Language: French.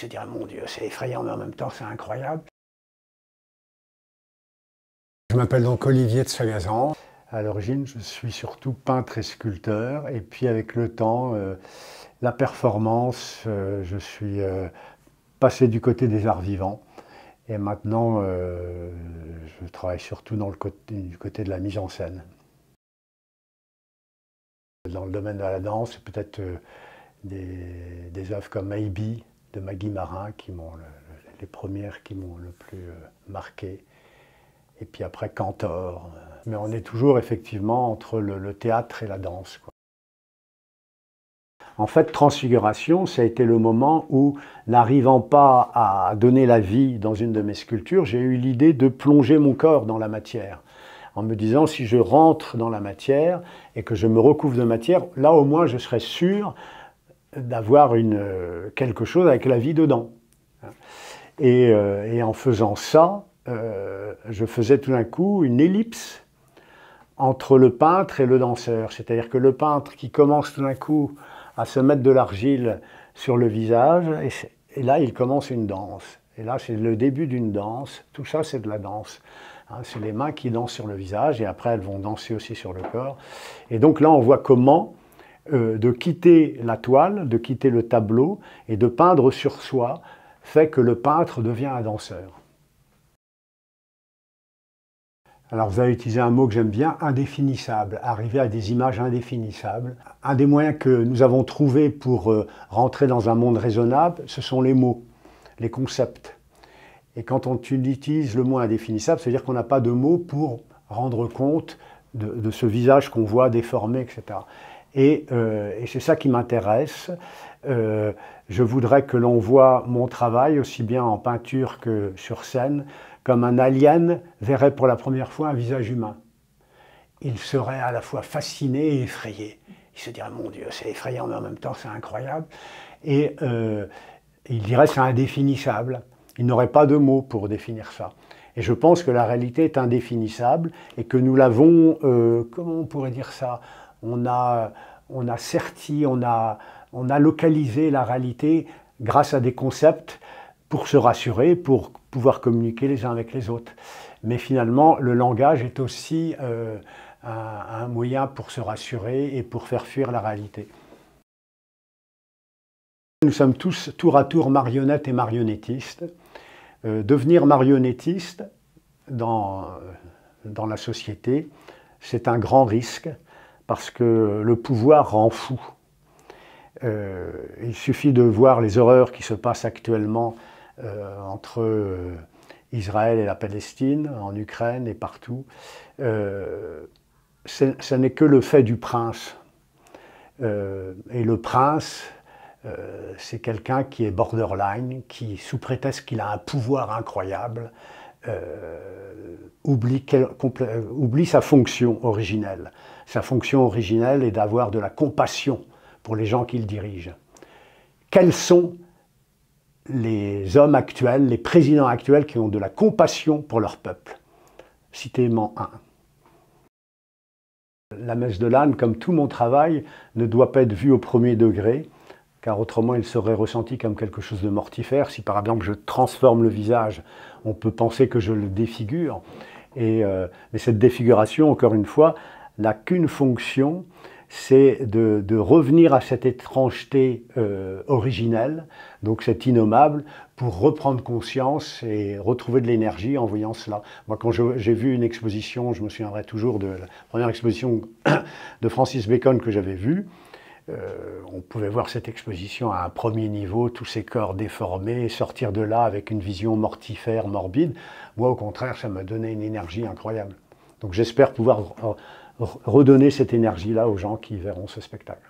se dirais mon Dieu, c'est effrayant, mais en même temps, c'est incroyable. Je m'appelle donc Olivier de Sagazan. À l'origine, je suis surtout peintre et sculpteur. Et puis, avec le temps, euh, la performance, euh, je suis euh, passé du côté des arts vivants. Et maintenant, je travaille surtout dans le côté, du côté de la mise en scène. Dans le domaine de la danse, peut-être des, des œuvres comme Maybe, de Magui Marin qui m'ont les premières qui m'ont le plus euh, marqué. Et puis après Cantor. Euh, mais on est toujours effectivement entre le, théâtre et la danse. En fait, Transfiguration, ça a été le moment où, n'arrivant pas à donner la vie dans une de mes sculptures, j'ai eu l'idée de plonger mon corps dans la matière. En me disant, si je rentre dans la matière et que je me recouvre de matière, là au moins je serai sûr d'avoir une, euh, quelque chose avec la vie dedans. Et, euh, en faisant ça, euh, je faisais tout d'un coup une ellipse entre le peintre et le danseur. C'est-à-dire que le peintre qui commence tout d'un coup à se mettre de l'argile sur le visage, et, là il commence une danse. Et là c'est le début d'une danse. Tout ça c'est de la danse. Hein, c'est les mains qui dansent sur le visage et après elles vont danser aussi sur le corps. Et donc là on voit comment euh, de quitter la toile, de quitter le tableau et de peindre sur soi fait que le peintre devient un danseur. Alors vous avez utilisé un mot que j'aime bien, indéfinissable, arriver à des images indéfinissables. Un des moyens que nous avons trouvé pour euh, rentrer dans un monde raisonnable, ce sont les mots, les concepts. Et quand on utilise le mot indéfinissable, c'est-à-dire qu'on n'a pas de mots pour rendre compte de ce visage qu'on voit déformé, etc. Euh, et, c'est ça qui m'intéresse. Euh, je voudrais que l'on voit mon travail, aussi bien en peinture que sur scène, comme un alien verrait pour la première fois un visage humain. Il serait à la fois fasciné et effrayé. Il se dirait, mon Dieu, c'est effrayant, mais en même temps, c'est incroyable. Et euh, il dirait, c'est indéfinissable. Il n'aurait pas de mots pour définir ça. Et je pense que la réalité est indéfinissable et que nous l'avons, euh, comment on pourrait dire ça on a, on a serti, on a, on a localisé la réalité grâce à des concepts pour se rassurer, pour pouvoir communiquer les uns avec les autres. Mais finalement, le langage est aussi euh, un, un moyen pour se rassurer et pour faire fuir la réalité. Nous sommes tous tour à tour marionnettes et marionnettistes. Euh, devenir marionnettiste euh, dans, la société, c'est un grand risque parce que le pouvoir rend fou. Euh, il suffit de voir les horreurs qui se passent actuellement entre Israël et la Palestine, en Ukraine et partout. ce n'est que le fait du prince. et le prince, euh, c'est quelqu'un qui est borderline, qui, sous prétexte qu'il a un pouvoir incroyable, euh, euh, oublie, sa fonction originelle. Sa fonction originelle est d'avoir de la compassion pour les gens qu'il dirige. Quels sont les hommes actuels, les présidents actuels qui ont de la compassion pour leur peuple citez 1 un. La messe de l'âne, comme tout mon travail, ne doit pas être vue au premier degré car autrement il serait ressenti comme quelque chose de mortifère. Si par exemple je transforme le visage, on peut penser que je le défigure. Et, euh, mais cette défiguration, encore une fois, n'a qu'une fonction, c'est de, revenir à cette étrangeté euh, originelle, donc cet innommable, pour reprendre conscience et retrouver de l'énergie en voyant cela. Moi, quand j'ai vu une exposition, je me souviendrai toujours de la première exposition de Francis Bacon que j'avais vue, euh, on pouvait voir cette exposition à un premier niveau, tous ces corps déformés, sortir de là avec une vision mortifère, morbide. Moi, au contraire, ça m'a donné une énergie incroyable. Donc j'espère pouvoir redonner cette énergie-là aux gens qui verront ce spectacle.